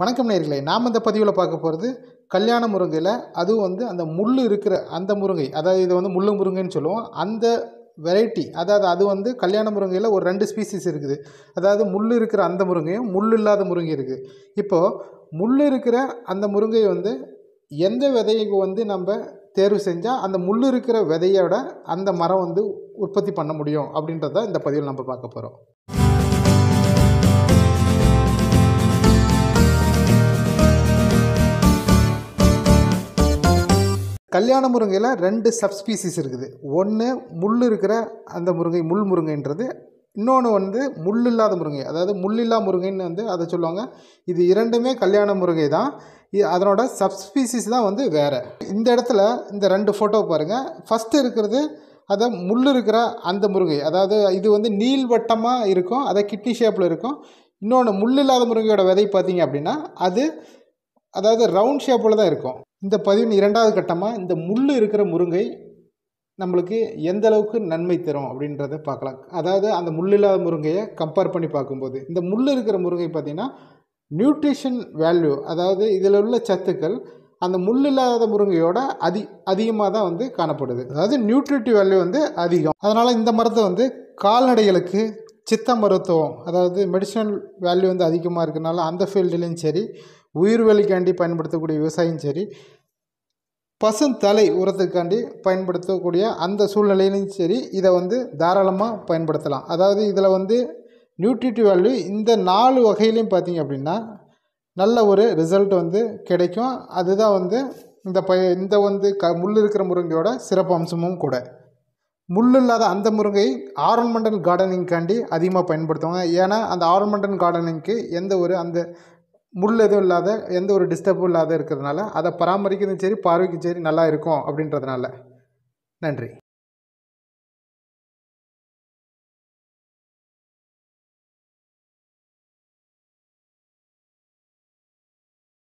வணக்கம் நேர்களே நாம் இந்த பதிவில் பார்க்க போகிறது கல்யாண முருங்கையில் அதுவும் வந்து அந்த முள் இருக்கிற அந்த முருங்கை அதாவது இதை வந்து முள்ளு முருங்கைன்னு சொல்லுவோம் அந்த வெரைட்டி அதாவது அது வந்து கல்யாண முருங்கையில் ஒரு ரெண்டு ஸ்பீசிஸ் இருக்குது அதாவது முள் இருக்கிற அந்த முருங்கையும் முள் இல்லாத முருங்கை இருக்குது இப்போது முள் இருக்கிற அந்த முருங்கை வந்து எந்த விதையை வந்து நம்ம தேர்வு செஞ்சால் அந்த முள் இருக்கிற விதையோட அந்த மரம் வந்து உற்பத்தி பண்ண முடியும் அப்படின்றத இந்த பதிவில் நம்ம பார்க்க போகிறோம் கல்யாண முருங்கையில் ரெண்டு சப்ஸ்பீசிஸ் இருக்குது ஒன்று முள் இருக்கிற அந்த முருங்கை முள் முருங்கைன்றது இன்னொன்று வந்து முள் இல்லாத முருங்கை அதாவது முள் முருங்கைன்னு வந்து அதை சொல்லுவாங்க இது இரண்டுமே கல்யாண முருங்கை தான் அதனோட சப்ஸ்பீசிஸ் தான் வந்து வேறு இந்த இடத்துல இந்த ரெண்டு ஃபோட்டோ பாருங்கள் ஃபஸ்ட்டு இருக்கிறது அதை முள் இருக்கிற அந்த முருங்கை அதாவது இது வந்து நீள்வட்டமாக இருக்கும் அதை கிட்னி ஷேப்பில் இருக்கும் இன்னொன்று முள் இல்லாத முருங்கையோட விதை பார்த்தீங்க அப்படின்னா அது அதாவது ரவுண்ட் ஷேப்பில் தான் இருக்கும் இந்த பதிவின் இரண்டாவது கட்டமாக இந்த முள் இருக்கிற முருங்கை நம்மளுக்கு எந்த அளவுக்கு நன்மை தரும் அப்படின்றத பார்க்கலாம் அதாவது அந்த முள் இல்லாத முருங்கையை கம்பேர் பண்ணி பார்க்கும்போது இந்த முள் இருக்கிற முருங்கை பார்த்திங்கன்னா நியூட்ரிஷன் வேல்யூ அதாவது இதில் உள்ள சத்துக்கள் அந்த முள் இல்லாத முருங்கையோட அதி அதிகமாக தான் வந்து காணப்படுது அதாவது நியூட்ரிட்டிவ் வேல்யூ வந்து அதிகம் அதனால் இந்த மரத்தை வந்து கால்நடைகளுக்கு சித்த மருத்துவம் அதாவது மெடிசனல் வேல்யூ வந்து அதிகமாக இருக்கிறனால அந்த ஃபீல்டுலேயும் சரி உயிர்வெளிக்காண்டி பயன்படுத்தக்கூடிய விவசாயம் சரி பசுந்தலை உரத்துக்காண்டி பயன்படுத்தக்கூடிய அந்த சூழ்நிலையிலும் சரி இதை வந்து தாராளமாக பயன்படுத்தலாம் அதாவது இதில் வந்து நியூட்ரிட்டி வேல்யூ இந்த நாலு வகையிலையும் பார்த்திங்க அப்படின்னா நல்ல ஒரு ரிசல்ட் வந்து கிடைக்கும் அதுதான் வந்து இந்த ப இந்த வந்து க முள் இருக்கிற முருங்கையோட சிறப்பு அம்சமும் கூட முள் இல்லாத அந்த முருங்கை ஆர்னமெண்டல் கார்டனிங்காண்டி அதிகமாக பயன்படுத்துவாங்க ஏன்னா அந்த ஆர்னமெண்டல் கார்டனிங்க்கு எந்த ஒரு அந்த முள் எதுவும் இல்லாத எந்த ஒரு டிஸ்டர்பும் இல்லாத இருக்கிறதுனால அதை பராமரிக்கிறதும் சரி பார்வைக்கும் சரி நல்லா இருக்கும் அப்படின்றதுனால நன்றி